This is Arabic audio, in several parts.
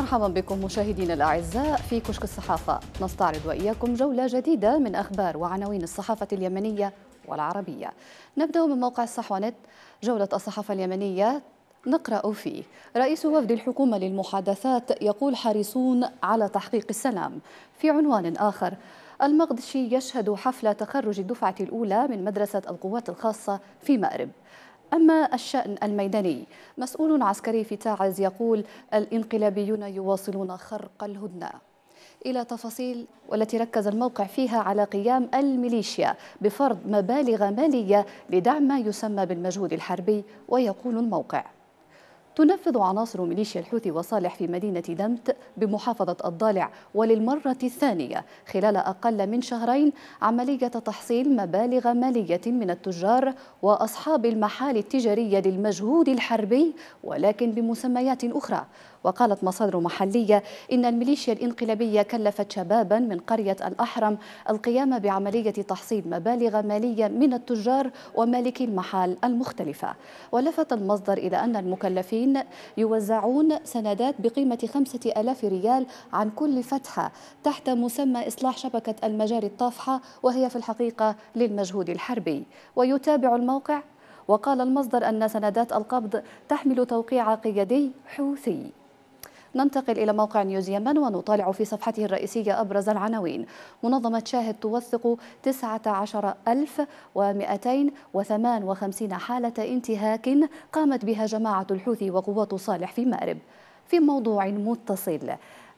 مرحبا بكم مشاهدينا الأعزاء في كشك الصحافة نستعرض وإياكم جولة جديدة من أخبار وعناوين الصحافة اليمنية والعربية نبدأ من موقع الصحوانت جولة الصحافة اليمنية نقرأ فيه رئيس وفد الحكومة للمحادثات يقول حريصون على تحقيق السلام في عنوان آخر المقدشي يشهد حفل تخرج الدفعة الأولى من مدرسة القوات الخاصة في مأرب أما الشأن الميداني مسؤول عسكري في تاعز يقول الإنقلابيون يواصلون خرق الهدنة إلى تفاصيل والتي ركز الموقع فيها على قيام الميليشيا بفرض مبالغ مالية لدعم ما يسمى بالمجهود الحربي ويقول الموقع تنفذ عناصر ميليشيا الحوثي وصالح في مدينة دمت بمحافظة الضالع وللمرة الثانية خلال أقل من شهرين عملية تحصيل مبالغ مالية من التجار وأصحاب المحال التجارية للمجهود الحربي ولكن بمسميات أخرى وقالت مصادر محلية إن الميليشيا الإنقلابية كلفت شبابا من قرية الأحرم القيام بعملية تحصيل مبالغ مالية من التجار ومالكي المحال المختلفة ولفت المصدر إلى أن المكلفين يوزعون سندات بقيمة خمسة ألاف ريال عن كل فتحة تحت مسمى إصلاح شبكة المجاري الطافحة وهي في الحقيقة للمجهود الحربي ويتابع الموقع وقال المصدر أن سندات القبض تحمل توقيع قيادي حوثي ننتقل إلى موقع نيوز يمن ونطالع في صفحته الرئيسية أبرز العناوين منظمة شاهد توثق 19258 حالة انتهاك قامت بها جماعة الحوثي وقوات صالح في مأرب في موضوع متصل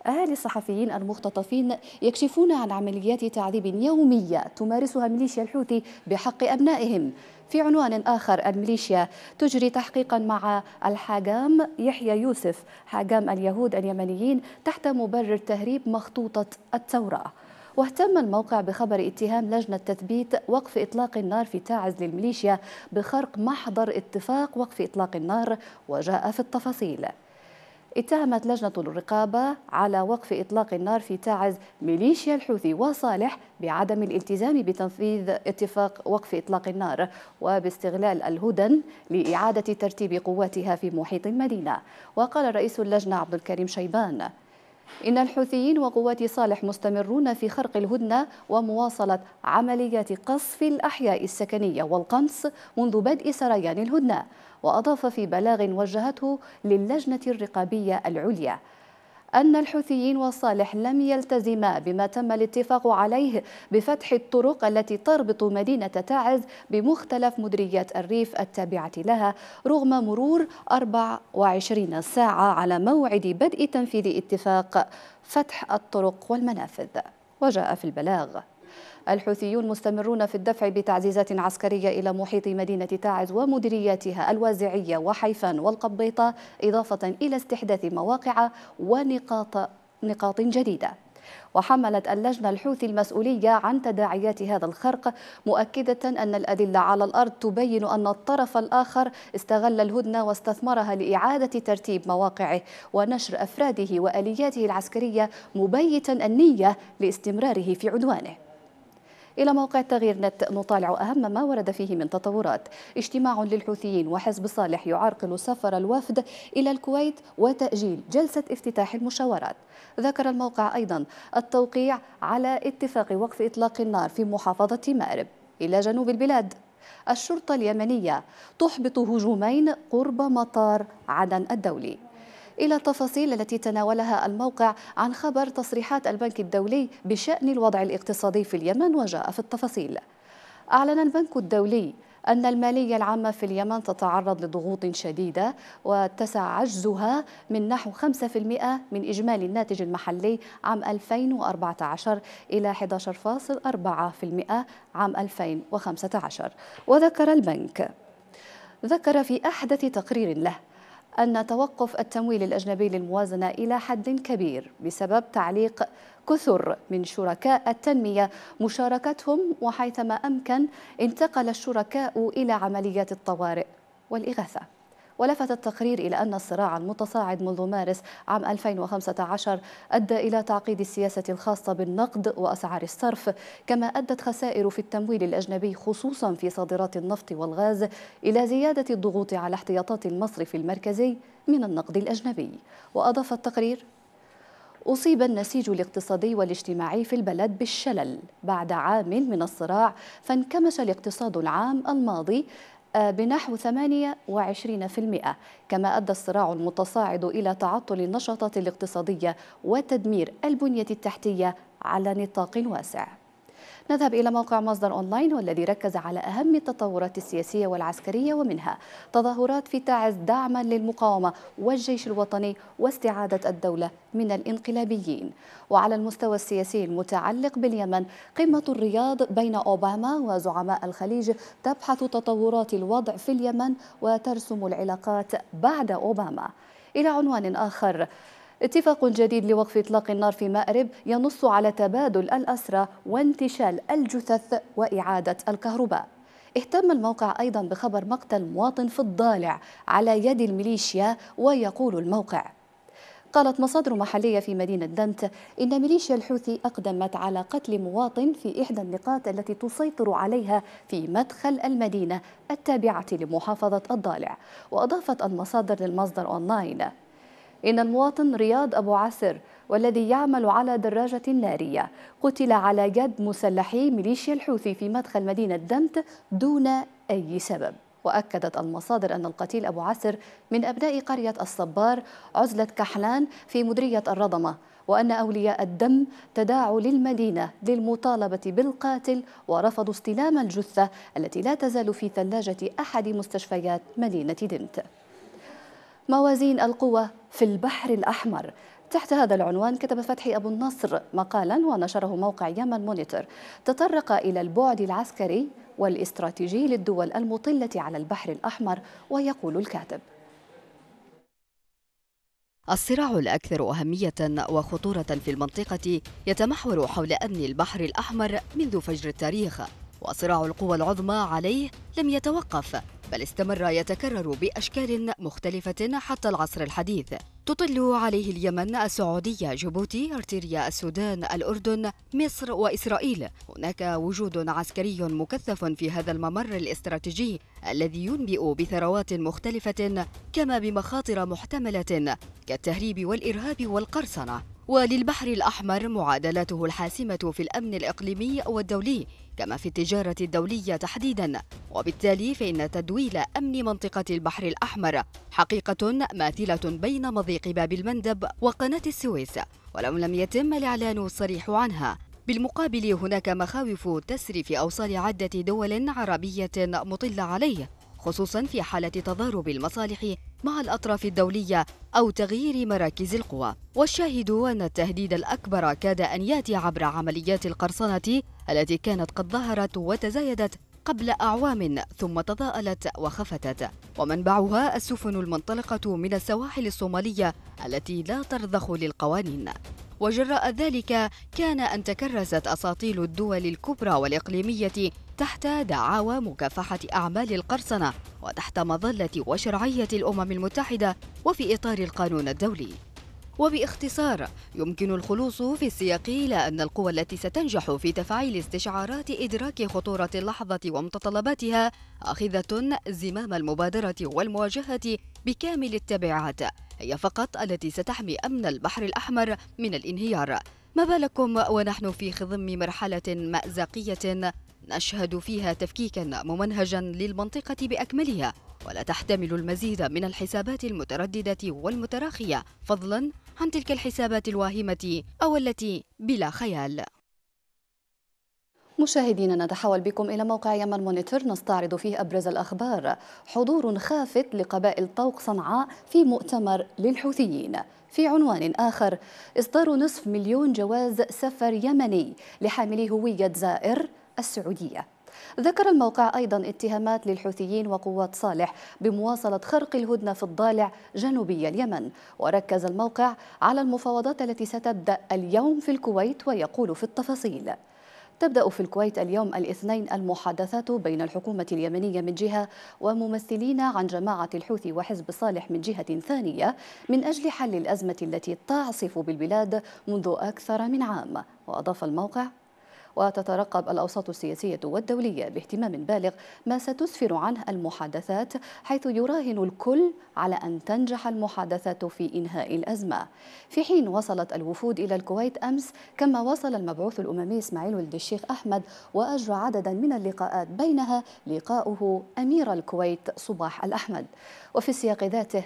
أهالي الصحفيين المختطفين يكشفون عن عمليات تعذيب يومية تمارسها ميليشيا الحوثي بحق أبنائهم في عنوان آخر الميليشيا تجري تحقيقا مع الحاجام يحيى يوسف حاجام اليهود اليمنيين تحت مبرر تهريب مخطوطة التوراة واهتم الموقع بخبر اتهام لجنة تثبيت وقف إطلاق النار في تاعز للميليشيا بخرق محضر اتفاق وقف إطلاق النار وجاء في التفاصيل اتهمت لجنة الرقابة على وقف إطلاق النار في تعز ميليشيا الحوثي وصالح بعدم الالتزام بتنفيذ اتفاق وقف إطلاق النار وباستغلال الهدن لإعادة ترتيب قواتها في محيط المدينة وقال رئيس اللجنة عبد الكريم شيبان إن الحوثيين وقوات صالح مستمرون في خرق الهدنة ومواصلة عمليات قصف الأحياء السكنية والقنص منذ بدء سريان الهدنة وأضاف في بلاغ وجهته للجنة الرقابية العليا أن الحوثيين وصالح لم يلتزما بما تم الاتفاق عليه بفتح الطرق التي تربط مدينة تعز بمختلف مدريات الريف التابعة لها رغم مرور 24 ساعة على موعد بدء تنفيذ اتفاق فتح الطرق والمنافذ وجاء في البلاغ الحوثيون مستمرون في الدفع بتعزيزات عسكرية إلى محيط مدينة تاعز ومديرياتها الوازعية وحيفان والقبيطة إضافة إلى استحداث مواقع ونقاط نقاط جديدة وحملت اللجنة الحوثي المسؤولية عن تداعيات هذا الخرق مؤكدة أن الأدلة على الأرض تبين أن الطرف الآخر استغل الهدنة واستثمرها لإعادة ترتيب مواقعه ونشر أفراده وآلياته العسكرية مبيتا النية لاستمراره في عدوانه إلى موقع تغيير نت نطالع أهم ما ورد فيه من تطورات اجتماع للحوثيين وحزب صالح يعرقل سفر الوفد إلى الكويت وتأجيل جلسة افتتاح المشاورات ذكر الموقع أيضا التوقيع على اتفاق وقف إطلاق النار في محافظة مأرب إلى جنوب البلاد الشرطة اليمنية تحبط هجومين قرب مطار عدن الدولي إلى التفاصيل التي تناولها الموقع عن خبر تصريحات البنك الدولي بشأن الوضع الاقتصادي في اليمن وجاء في التفاصيل أعلن البنك الدولي أن المالية العامة في اليمن تتعرض لضغوط شديدة واتسع عجزها من نحو 5% من إجمالي الناتج المحلي عام 2014 إلى 11.4% عام 2015 وذكر البنك ذكر في أحدث تقرير له أن توقف التمويل الأجنبي للموازنة إلى حد كبير بسبب تعليق كثر من شركاء التنمية مشاركتهم وحيثما أمكن انتقل الشركاء إلى عمليات الطوارئ والإغاثة ولفت التقرير إلى أن الصراع المتصاعد منذ مارس عام 2015 أدى إلى تعقيد السياسة الخاصة بالنقد وأسعار الصرف كما أدت خسائر في التمويل الأجنبي خصوصا في صادرات النفط والغاز إلى زيادة الضغوط على احتياطات المصرف المركزي من النقد الأجنبي وأضاف التقرير أصيب النسيج الاقتصادي والاجتماعي في البلد بالشلل بعد عام من الصراع فانكمش الاقتصاد العام الماضي آه، بنحو 28% كما أدى الصراع المتصاعد إلى تعطل النشاطات الاقتصادية وتدمير البنية التحتية على نطاق واسع نذهب إلى موقع مصدر أونلاين والذي ركز على أهم التطورات السياسية والعسكرية ومنها تظاهرات في تعز دعما للمقاومة والجيش الوطني واستعادة الدولة من الانقلابيين وعلى المستوى السياسي المتعلق باليمن قمة الرياض بين أوباما وزعماء الخليج تبحث تطورات الوضع في اليمن وترسم العلاقات بعد أوباما إلى عنوان آخر اتفاق جديد لوقف إطلاق النار في مأرب ينص على تبادل الأسرى وانتشال الجثث وإعادة الكهرباء اهتم الموقع أيضا بخبر مقتل مواطن في الضالع على يد الميليشيا ويقول الموقع قالت مصادر محلية في مدينة دنت إن ميليشيا الحوثي أقدمت على قتل مواطن في إحدى النقاط التي تسيطر عليها في مدخل المدينة التابعة لمحافظة الضالع وأضافت المصادر للمصدر أونلاين إن المواطن رياض أبو عسر والذي يعمل على دراجة نارية قتل على يد مسلحي ميليشيا الحوثي في مدخل مدينة دمت دون أي سبب وأكدت المصادر أن القتيل أبو عسر من أبناء قرية الصبار عزلة كحلان في مدرية الرضمة وأن أولياء الدم تداعوا للمدينة للمطالبة بالقاتل ورفضوا استلام الجثة التي لا تزال في ثلاجة أحد مستشفيات مدينة دمت موازين القوة في البحر الأحمر تحت هذا العنوان كتب فتحي أبو النصر مقالا ونشره موقع يمن مونيتور تطرق إلى البعد العسكري والاستراتيجي للدول المطلة على البحر الأحمر ويقول الكاتب الصراع الأكثر أهمية وخطورة في المنطقة يتمحور حول أمن البحر الأحمر منذ فجر التاريخ وصراع القوى العظمى عليه لم يتوقف بل استمر يتكرر بأشكال مختلفة حتى العصر الحديث تطل عليه اليمن السعودية جيبوتي أرتيريا السودان الأردن مصر وإسرائيل هناك وجود عسكري مكثف في هذا الممر الاستراتيجي الذي ينبئ بثروات مختلفة كما بمخاطر محتملة كالتهريب والإرهاب والقرصنة وللبحر الأحمر معادلاته الحاسمة في الأمن الإقليمي والدولي كما في التجارة الدولية تحديدا وبالتالي فإن تدويل أمن منطقة البحر الأحمر حقيقة ماثلة بين مضيق باب المندب وقناة السويس ولو لم يتم الإعلان الصريح عنها بالمقابل هناك مخاوف تسري في أوصال عدة دول عربية مطلة عليه خصوصا في حالة تضارب المصالح مع الأطراف الدولية أو تغيير مراكز القوى والشاهد أن التهديد الأكبر كاد أن يأتي عبر عمليات القرصنة التي كانت قد ظهرت وتزايدت قبل أعوام ثم تضاءلت وخفتت ومنبعها السفن المنطلقة من السواحل الصومالية التي لا ترضخ للقوانين وجراء ذلك كان أن تكرست أساطيل الدول الكبرى والإقليمية تحت دعاوى مكافحة أعمال القرصنة وتحت مظلة وشرعية الأمم المتحدة وفي إطار القانون الدولي وباختصار يمكن الخلوص في السياق إلى أن القوى التي ستنجح في تفعيل استشعارات إدراك خطورة اللحظة ومتطلباتها آخذة زمام المبادرة والمواجهة بكامل التبعات هي فقط التي ستحمي أمن البحر الأحمر من الانهيار ما بالكم ونحن في خضم مرحلة مأزقية نشهد فيها تفكيكا ممنهجا للمنطقة بأكملها ولا تحتمل المزيد من الحسابات المترددة والمتراخية فضلا عن تلك الحسابات الواهمة أو التي بلا خيال مشاهدينا نتحول بكم إلى موقع يمن مونيتور نستعرض فيه أبرز الأخبار حضور خافت لقبائل طوق صنعاء في مؤتمر للحوثيين في عنوان آخر إصدار نصف مليون جواز سفر يمني لحاملي هوية زائر السعودية ذكر الموقع أيضا اتهامات للحوثيين وقوات صالح بمواصلة خرق الهدنة في الضالع جنوبي اليمن وركز الموقع على المفاوضات التي ستبدأ اليوم في الكويت ويقول في التفاصيل تبدأ في الكويت اليوم الاثنين المحادثات بين الحكومة اليمنية من جهة وممثلين عن جماعة الحوثي وحزب صالح من جهة ثانية من أجل حل الأزمة التي تعصف بالبلاد منذ أكثر من عام وأضاف الموقع وتترقب الأوساط السياسية والدولية باهتمام بالغ ما ستسفر عنه المحادثات حيث يراهن الكل على أن تنجح المحادثات في إنهاء الأزمة في حين وصلت الوفود إلى الكويت أمس كما وصل المبعوث الأممي إسماعيل ولد الشيخ أحمد وأجرى عددا من اللقاءات بينها لقاؤه أمير الكويت صباح الأحمد وفي السياق ذاته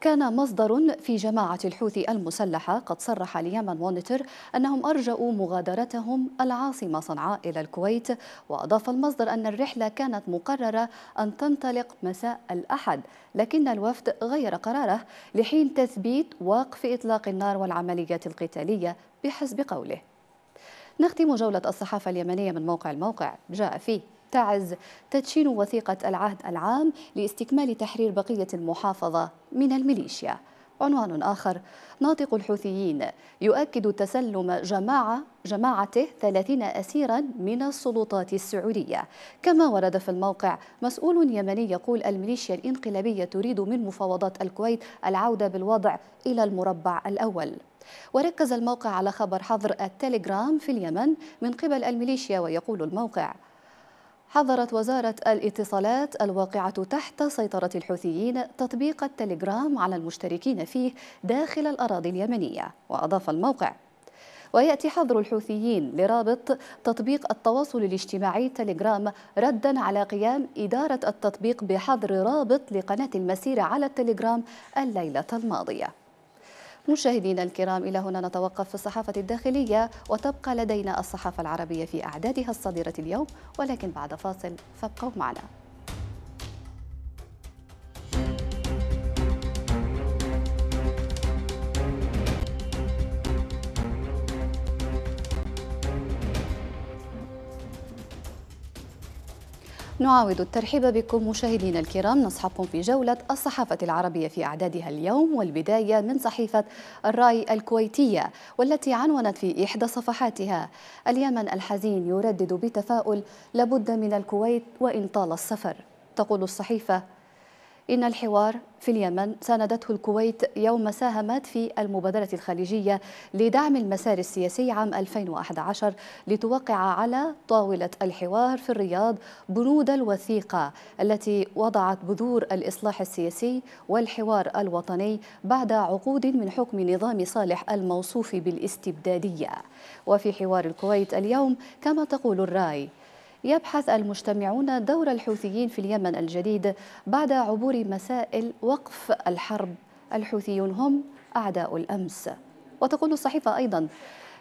كان مصدر في جماعة الحوثي المسلحة قد صرح ليمن مونيتور أنهم أرجأوا مغادرتهم العاصمة صنعاء إلى الكويت وأضاف المصدر أن الرحلة كانت مقررة أن تنطلق مساء الأحد لكن الوفد غير قراره لحين تثبيت وقف إطلاق النار والعمليات القتالية بحسب قوله نختم جولة الصحافة اليمنية من موقع الموقع جاء فيه تعز تدشين وثيقة العهد العام لاستكمال تحرير بقية المحافظة من الميليشيا عنوان آخر ناطق الحوثيين يؤكد تسلم جماعة جماعته 30 أسيرا من السلطات السعودية كما ورد في الموقع مسؤول يمني يقول الميليشيا الإنقلابية تريد من مفاوضات الكويت العودة بالوضع إلى المربع الأول وركز الموقع على خبر حظر التليجرام في اليمن من قبل الميليشيا ويقول الموقع حظرت وزارة الاتصالات الواقعة تحت سيطرة الحوثيين تطبيق التليجرام على المشتركين فيه داخل الأراضي اليمنية وأضاف الموقع ويأتي حظر الحوثيين لرابط تطبيق التواصل الاجتماعي تليجرام ردا على قيام إدارة التطبيق بحظر رابط لقناة المسيرة على التليجرام الليلة الماضية مشاهدينا الكرام إلى هنا نتوقف في الصحافة الداخلية وتبقى لدينا الصحافة العربية في أعدادها الصادرة اليوم ولكن بعد فاصل فابقوا معنا نعاود الترحيب بكم مشاهدينا الكرام نصحبكم في جولة الصحافة العربية في أعدادها اليوم والبداية من صحيفة الرأي الكويتية والتي عنونت في إحدى صفحاتها اليمن الحزين يردد بتفاؤل لابد من الكويت وإن طال السفر تقول الصحيفة إن الحوار في اليمن ساندته الكويت يوم ساهمت في المبادرة الخليجية لدعم المسار السياسي عام 2011 لتوقع على طاولة الحوار في الرياض بنود الوثيقة التي وضعت بذور الإصلاح السياسي والحوار الوطني بعد عقود من حكم نظام صالح الموصوف بالاستبدادية وفي حوار الكويت اليوم كما تقول الرأي يبحث المجتمعون دور الحوثيين في اليمن الجديد بعد عبور مسائل وقف الحرب الحوثيون هم أعداء الأمس وتقول الصحيفة أيضا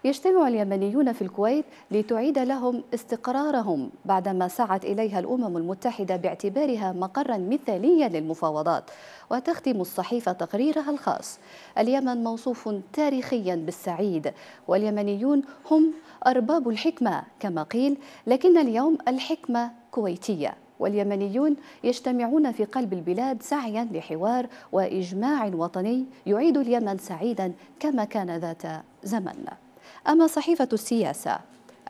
يجتمع اليمنيون في الكويت لتعيد لهم استقرارهم بعدما سعت إليها الأمم المتحدة باعتبارها مقرا مثاليا للمفاوضات وتختم الصحيفة تقريرها الخاص اليمن موصوف تاريخيا بالسعيد واليمنيون هم أرباب الحكمة كما قيل لكن اليوم الحكمة كويتية واليمنيون يجتمعون في قلب البلاد سعيا لحوار واجماع وطني يعيد اليمن سعيدا كما كان ذات زمن أما صحيفة السياسة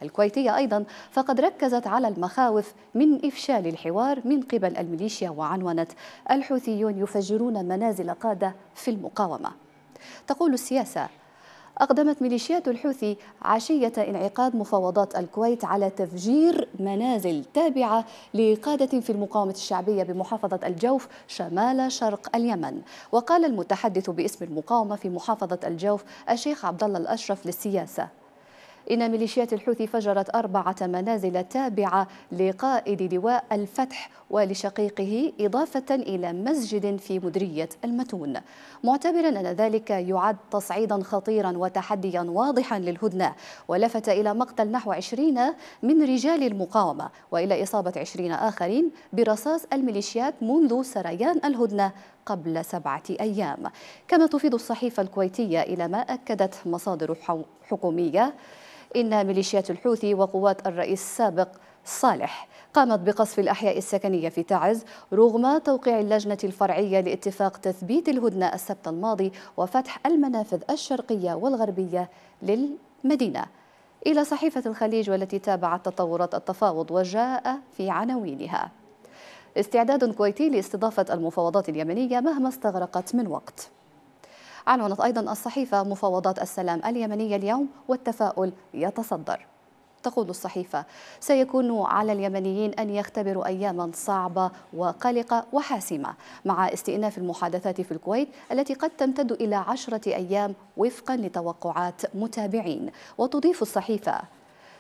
الكويتية أيضا فقد ركزت على المخاوف من إفشال الحوار من قبل الميليشيا وعنونت الحوثيون يفجرون منازل قادة في المقاومة تقول السياسة أقدمت ميليشيات الحوثي عشية انعقاد مفاوضات الكويت على تفجير منازل تابعة لقادة في المقاومة الشعبية بمحافظة الجوف شمال شرق اليمن وقال المتحدث باسم المقاومة في محافظة الجوف الشيخ عبدالله الأشرف للسياسة إن ميليشيات الحوثي فجرت أربعة منازل تابعة لقائد لواء الفتح ولشقيقه إضافة إلى مسجد في مدرية المتون معتبرا أن ذلك يعد تصعيدا خطيرا وتحديا واضحا للهدنة ولفت إلى مقتل نحو 20 من رجال المقاومة وإلى إصابة 20 آخرين برصاص الميليشيات منذ سريان الهدنة قبل سبعة أيام كما تفيد الصحيفة الكويتية إلى ما أكدت مصادر حكومية إن ميليشيات الحوثي وقوات الرئيس السابق صالح قامت بقصف الأحياء السكنية في تعز رغم توقيع اللجنة الفرعية لاتفاق تثبيت الهدنة السبت الماضي وفتح المنافذ الشرقية والغربية للمدينة إلى صحيفة الخليج والتي تابعت تطورات التفاوض وجاء في عناوينها استعداد كويتي لاستضافة المفاوضات اليمنية مهما استغرقت من وقت أعلنت أيضا الصحيفة مفاوضات السلام اليمنية اليوم والتفاؤل يتصدر تقول الصحيفة سيكون على اليمنيين أن يختبروا أياما صعبة وقلقة وحاسمة مع استئناف المحادثات في الكويت التي قد تمتد إلى عشرة أيام وفقا لتوقعات متابعين وتضيف الصحيفة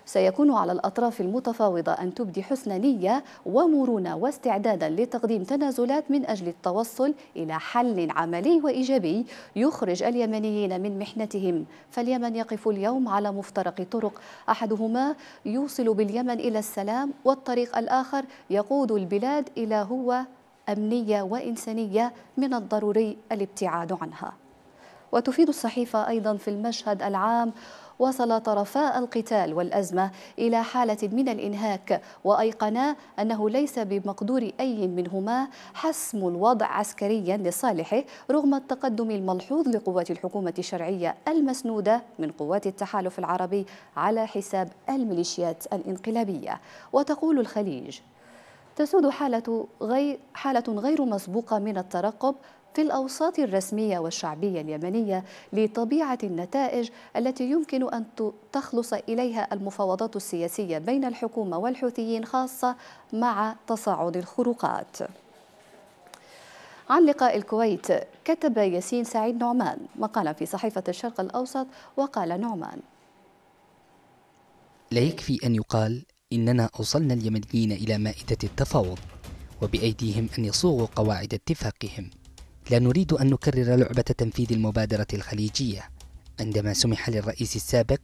سيكون على الأطراف المتفاوضة أن تبدي حسن نية ومرونة واستعدادا لتقديم تنازلات من أجل التوصل إلى حل عملي وإيجابي يخرج اليمنيين من محنتهم فاليمن يقف اليوم على مفترق طرق أحدهما يوصل باليمن إلى السلام والطريق الآخر يقود البلاد إلى هو أمنية وإنسانية من الضروري الابتعاد عنها وتفيد الصحيفة أيضا في المشهد العام وصل طرفا القتال والأزمة إلى حالة من الإنهاك وأيقنا أنه ليس بمقدور أي منهما حسم الوضع عسكريا لصالحه رغم التقدم الملحوظ لقوات الحكومة الشرعية المسنودة من قوات التحالف العربي على حساب الميليشيات الانقلابية وتقول الخليج تسود حالة غير, حالة غير مسبوقة من الترقب في الأوساط الرسمية والشعبية اليمنية لطبيعة النتائج التي يمكن أن تخلص إليها المفاوضات السياسية بين الحكومة والحوثيين خاصة مع تصاعد الخروقات عن لقاء الكويت كتب ياسين سعيد نعمان مقالا في صحيفة الشرق الأوسط وقال نعمان لا يكفي أن يقال إننا أوصلنا اليمنيين إلى مائدة التفاوض وبأيديهم أن يصوغوا قواعد اتفاقهم لا نريد أن نكرر لعبة تنفيذ المبادرة الخليجية عندما سمح للرئيس السابق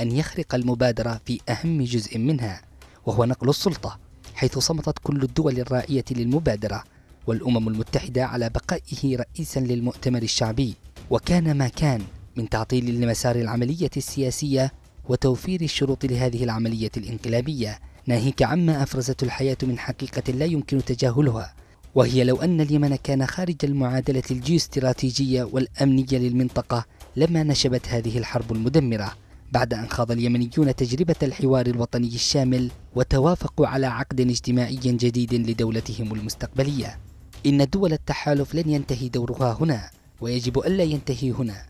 أن يخرق المبادرة في أهم جزء منها وهو نقل السلطة حيث صمتت كل الدول الراعية للمبادرة والأمم المتحدة على بقائه رئيسا للمؤتمر الشعبي وكان ما كان من تعطيل لمسار العملية السياسية وتوفير الشروط لهذه العملية الانقلابية ناهيك عما أفرزته الحياة من حقيقة لا يمكن تجاهلها وهي لو أن اليمن كان خارج المعادلة الجيوستراتيجية والأمنية للمنطقة لما نشبت هذه الحرب المدمرة بعد أن خاض اليمنيون تجربة الحوار الوطني الشامل وتوافقوا على عقد اجتماعي جديد لدولتهم المستقبلية إن دول التحالف لن ينتهي دورها هنا ويجب ألا ينتهي هنا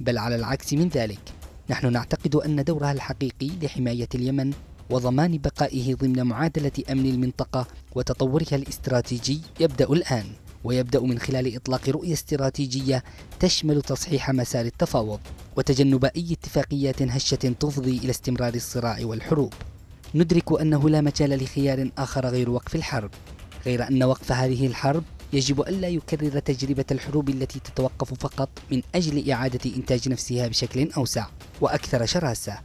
بل على العكس من ذلك نحن نعتقد أن دورها الحقيقي لحماية اليمن وضمان بقائه ضمن معادلة أمن المنطقة وتطورها الاستراتيجي يبدأ الآن ويبدأ من خلال إطلاق رؤية استراتيجية تشمل تصحيح مسار التفاوض وتجنب أي اتفاقيات هشة تفضي إلى استمرار الصراع والحروب ندرك أنه لا مجال لخيار آخر غير وقف الحرب غير أن وقف هذه الحرب يجب ألا يكرر تجربة الحروب التي تتوقف فقط من أجل إعادة إنتاج نفسها بشكل أوسع وأكثر شراسة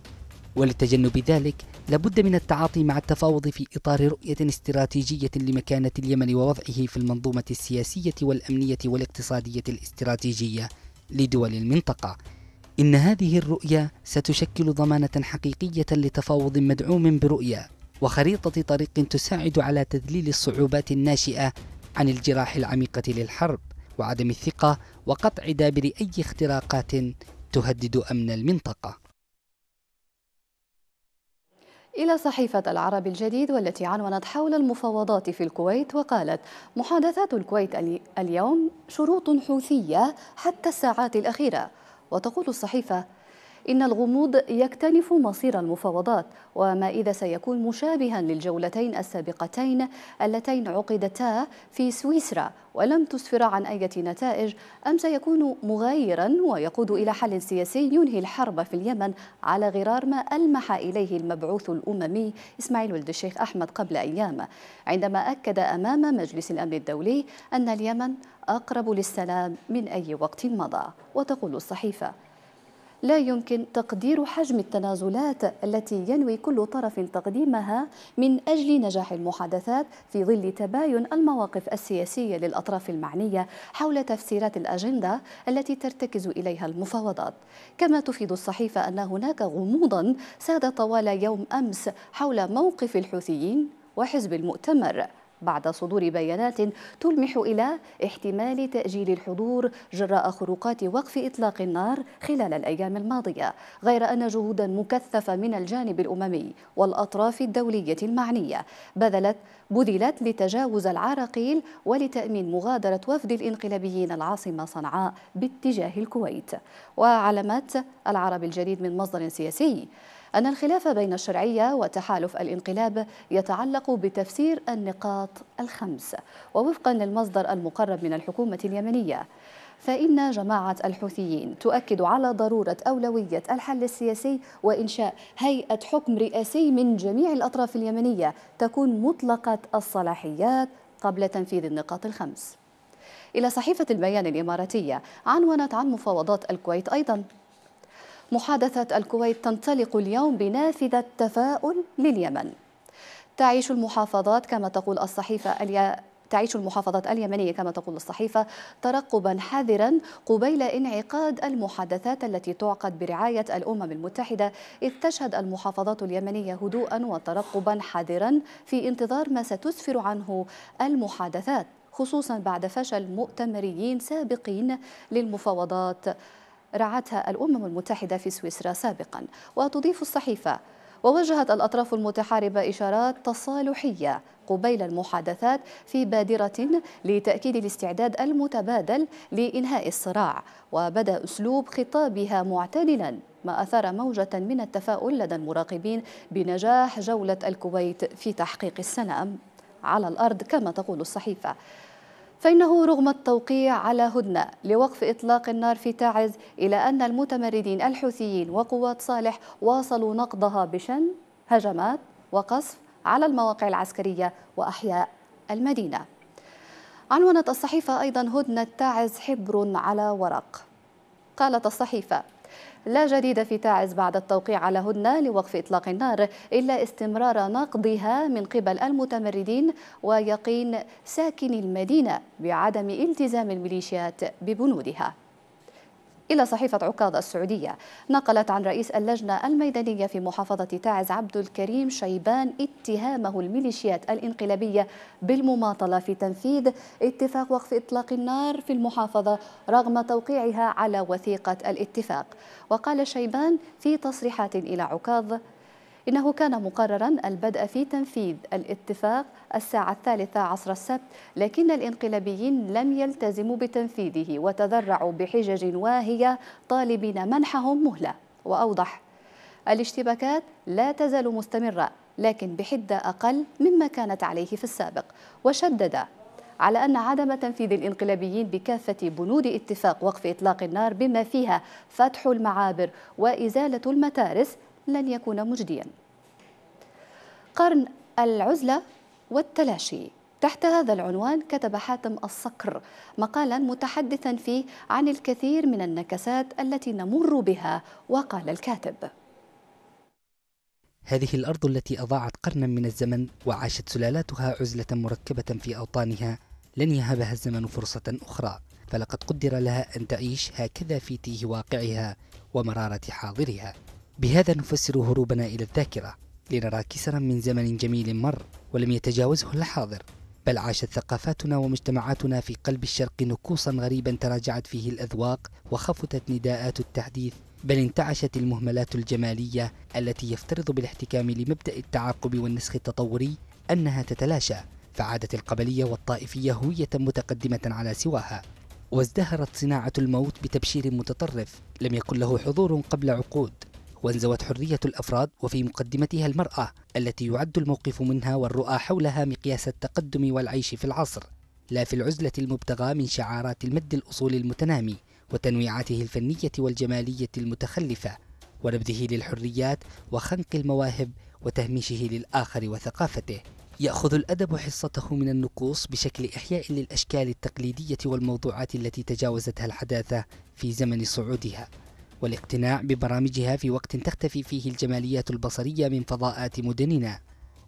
ولتجنب ذلك لابد من التعاطي مع التفاوض في إطار رؤية استراتيجية لمكانة اليمن ووضعه في المنظومة السياسية والأمنية والاقتصادية الاستراتيجية لدول المنطقة إن هذه الرؤية ستشكل ضمانة حقيقية لتفاوض مدعوم برؤية وخريطة طريق تساعد على تذليل الصعوبات الناشئة عن الجراح العميقة للحرب وعدم الثقة وقطع دابر أي اختراقات تهدد أمن المنطقة إلى صحيفة العرب الجديد والتي عنونت حول المفاوضات في الكويت وقالت محادثات الكويت اليوم شروط حوثية حتى الساعات الأخيرة وتقول الصحيفة إن الغموض يكتنف مصير المفاوضات وما إذا سيكون مشابها للجولتين السابقتين اللتين عقدتا في سويسرا ولم تسفر عن أي نتائج أم سيكون مغايرا ويقود إلى حل سياسي ينهي الحرب في اليمن على غرار ما ألمح إليه المبعوث الأممي إسماعيل ولد الشيخ أحمد قبل أيام عندما أكد أمام مجلس الأمن الدولي أن اليمن أقرب للسلام من أي وقت مضى وتقول الصحيفة لا يمكن تقدير حجم التنازلات التي ينوي كل طرف تقديمها من أجل نجاح المحادثات في ظل تباين المواقف السياسية للأطراف المعنية حول تفسيرات الأجندة التي ترتكز إليها المفاوضات كما تفيد الصحيفة أن هناك غموضا ساد طوال يوم أمس حول موقف الحوثيين وحزب المؤتمر بعد صدور بيانات تلمح إلى احتمال تأجيل الحضور جراء خروقات وقف إطلاق النار خلال الأيام الماضية غير أن جهودا مكثفة من الجانب الأممي والأطراف الدولية المعنية بذلت بذلت لتجاوز العراقيل ولتأمين مغادرة وفد الإنقلابيين العاصمة صنعاء باتجاه الكويت وعلمت العرب الجديد من مصدر سياسي أن الخلاف بين الشرعية وتحالف الانقلاب يتعلق بتفسير النقاط الخمس ووفقا للمصدر المقرب من الحكومة اليمنية فإن جماعة الحوثيين تؤكد على ضرورة أولوية الحل السياسي وإنشاء هيئة حكم رئاسي من جميع الأطراف اليمنية تكون مطلقة الصلاحيات قبل تنفيذ النقاط الخمس إلى صحيفة البيان الإماراتية عنونت عن مفاوضات الكويت أيضا محادثة الكويت تنطلق اليوم بنافذة تفاؤل لليمن تعيش المحافظات كما تقول الصحيفة اليا تعيش المحافظات اليمنية كما تقول الصحيفة ترقبا حذرا قبيل انعقاد المحادثات التي تعقد برعاية الأمم المتحدة إذ تشهد المحافظات اليمنية هدوءا وترقبا حذرا في انتظار ما ستسفر عنه المحادثات خصوصا بعد فشل مؤتمريين سابقين للمفاوضات رعتها الأمم المتحدة في سويسرا سابقا وتضيف الصحيفة ووجهت الأطراف المتحاربة إشارات تصالحية قبيل المحادثات في بادرة لتأكيد الاستعداد المتبادل لإنهاء الصراع وبدا أسلوب خطابها معتدلا ما أثار موجة من التفاؤل لدى المراقبين بنجاح جولة الكويت في تحقيق السلام على الأرض كما تقول الصحيفة فإنه رغم التوقيع على هدنة لوقف إطلاق النار في تعز إلى أن المتمردين الحوثيين وقوات صالح واصلوا نقضها بشن هجمات وقصف على المواقع العسكرية وأحياء المدينة عنونت الصحيفة أيضا هدنة تعز حبر على ورق قالت الصحيفة لا جديد في تعز بعد التوقيع على هدنة لوقف إطلاق النار إلا استمرار نقضها من قبل المتمردين ويقين ساكني المدينة بعدم التزام الميليشيات ببنودها إلى صحيفة عكاظ السعودية نقلت عن رئيس اللجنة الميدانية في محافظة تعز عبد الكريم شيبان اتهامه الميليشيات الانقلابية بالمماطلة في تنفيذ اتفاق وقف إطلاق النار في المحافظة رغم توقيعها على وثيقة الاتفاق وقال شيبان في تصريحات إلى عكاظ إنه كان مقررا البدء في تنفيذ الاتفاق الساعة الثالثة عصر السبت لكن الانقلابيين لم يلتزموا بتنفيذه وتذرعوا بحجج واهية طالبين منحهم مهلة وأوضح الاشتباكات لا تزال مستمرة لكن بحدة أقل مما كانت عليه في السابق وشدد على أن عدم تنفيذ الانقلابيين بكافة بنود اتفاق وقف إطلاق النار بما فيها فتح المعابر وإزالة المتارس لن يكون مجديا قرن العزلة والتلاشي تحت هذا العنوان كتب حاتم الصقر مقالا متحدثا فيه عن الكثير من النكسات التي نمر بها وقال الكاتب هذه الأرض التي أضاعت قرنا من الزمن وعاشت سلالاتها عزلة مركبة في أوطانها لن يهبها الزمن فرصة أخرى فلقد قدر لها أن تعيش هكذا في تيه واقعها ومرارة حاضرها بهذا نفسر هروبنا إلى الذاكرة لنرى كسرا من زمن جميل مر ولم يتجاوزه الحاضر بل عاشت ثقافاتنا ومجتمعاتنا في قلب الشرق نكوصا غريبا تراجعت فيه الأذواق وخفتت نداءات التحديث بل انتعشت المهملات الجمالية التي يفترض بالاحتكام لمبدأ التعاقب والنسخ التطوري أنها تتلاشى فعادت القبلية والطائفية هوية متقدمة على سواها وازدهرت صناعة الموت بتبشير متطرف لم يكن له حضور قبل عقود وانزوت حرية الأفراد وفي مقدمتها المرأة التي يعد الموقف منها والرؤى حولها مقياس التقدم والعيش في العصر لا في العزلة المبتغى من شعارات المد الأصول المتنامي وتنويعاته الفنية والجمالية المتخلفة ونبذه للحريات وخنق المواهب وتهميشه للآخر وثقافته يأخذ الأدب حصته من النقوص بشكل إحياء للأشكال التقليدية والموضوعات التي تجاوزتها الحداثة في زمن صعودها والاقتناع ببرامجها في وقت تختفي فيه الجماليات البصرية من فضاءات مدننا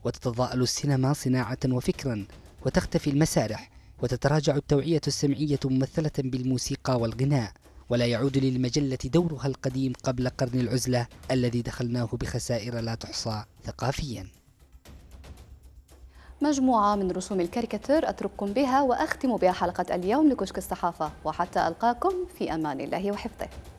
وتتضاءل السينما صناعة وفكرا وتختفي المسارح وتتراجع التوعية السمعية ممثلة بالموسيقى والغناء ولا يعود للمجلة دورها القديم قبل قرن العزلة الذي دخلناه بخسائر لا تحصى ثقافيا مجموعة من رسوم الكاريكاتير أترككم بها وأختم بها حلقة اليوم لكشك الصحافة وحتى ألقاكم في أمان الله وحفظه